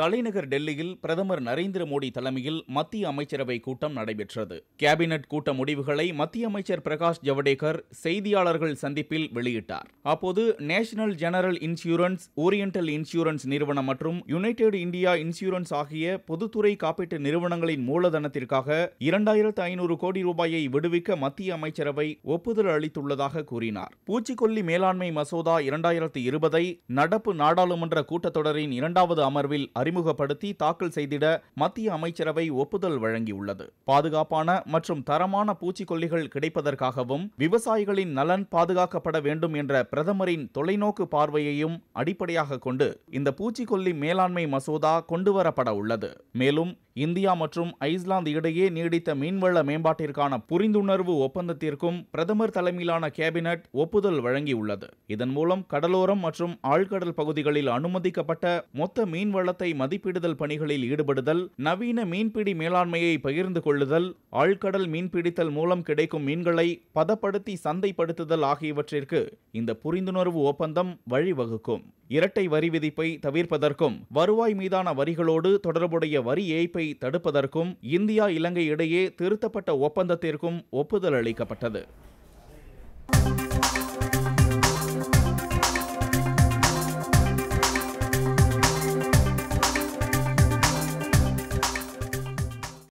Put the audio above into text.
தலைநகர் டெல்லியில் பிரதமர் நரேந்திர மோடி தலைமையில் மத்திய அமைச்சரவை கூட்டம் நடைபெற்றது கேபினெட் கூட்ட முடிவுகளை மத்திய அமைச்சர் பிரகாஷ் ஜவடேகர் செய்தியாளர்கள் சந்திப்பில் வெளியிட்டார் அப்போது national general insurance oriental insurance நிறுவனம் மற்றும் யுனைடெட் இந்தியா இன்சூரன்ஸ் ஆகிய பொதுத்துறை காப்பீட்டு நிறுவனங்களின் மூலதனத்திற்காக இரண்டாயிரத்து ஐநூறு கோடி ரூபாயை விடுவிக்க மத்திய அமைச்சரவை ஒப்புதல் அளித்துள்ளதாக கூறினார் பூச்சிக்கொல்லி மேலாண்மை மசோதா இரண்டாயிரத்து இருபதை நடப்பு நாடாளுமன்ற கூட்டத்தொடரின் இரண்டாவது அமர்வில் அறி அறிமுகப்படுத்தி தாக்கல் செய்திட மத்திய அமைச்சரவை ஒப்புதல் வழங்கியுள்ளது பாதுகாப்பான மற்றும் தரமான பூச்சிக்கொல்லிகள் கிடைப்பதற்காகவும் விவசாயிகளின் நலன் பாதுகாக்கப்பட வேண்டும் என்ற பிரதமரின் தொலைநோக்கு பார்வையையும் அடிப்படையாக கொண்டு இந்த பூச்சிக்கொல்லி மேலாண்மை மசோதா கொண்டுவரப்பட உள்ளது மேலும் இந்தியா மற்றும் ஐஸ்லாந்து இடையே நீடித்த மீன்வள மேம்பாட்டிற்கான புரிந்துணர்வு ஒப்பந்தத்திற்கும் பிரதமர் தலைமையிலான கேபினட் ஒப்புதல் வழங்கியுள்ளது இதன் மூலம் கடலோரம் மற்றும் ஆழ்கடல் பகுதிகளில் அனுமதிக்கப்பட்ட மொத்த மீன்வளத்தை மதிப்பிடுதல் பணிகளில் ஈடுபடுதல் நவீன மீன்பிடி மேலாண்மையை பகிர்ந்து கொள்ளுதல் ஆழ்கடல் மீன்பிடித்தல் மூலம் கிடைக்கும் மீன்களை பதப்படுத்தி சந்தைப்படுத்துதல் ஆகியவற்றிற்கு இந்த புரிந்துணர்வு ஒப்பந்தம் வழிவகுக்கும் இரட்டை வரி விதிப்பை தவிர்ப்பதற்கும் வருவாய் மீதான வரிகளோடு தொடர்புடைய வரி ஏய்ப்பை தடுப்பதற்கும் இந்தியா இலங்கை இடையே திருத்தப்பட்ட ஒப்பந்தத்திற்கும் ஒப்புதல் அளிக்கப்பட்டது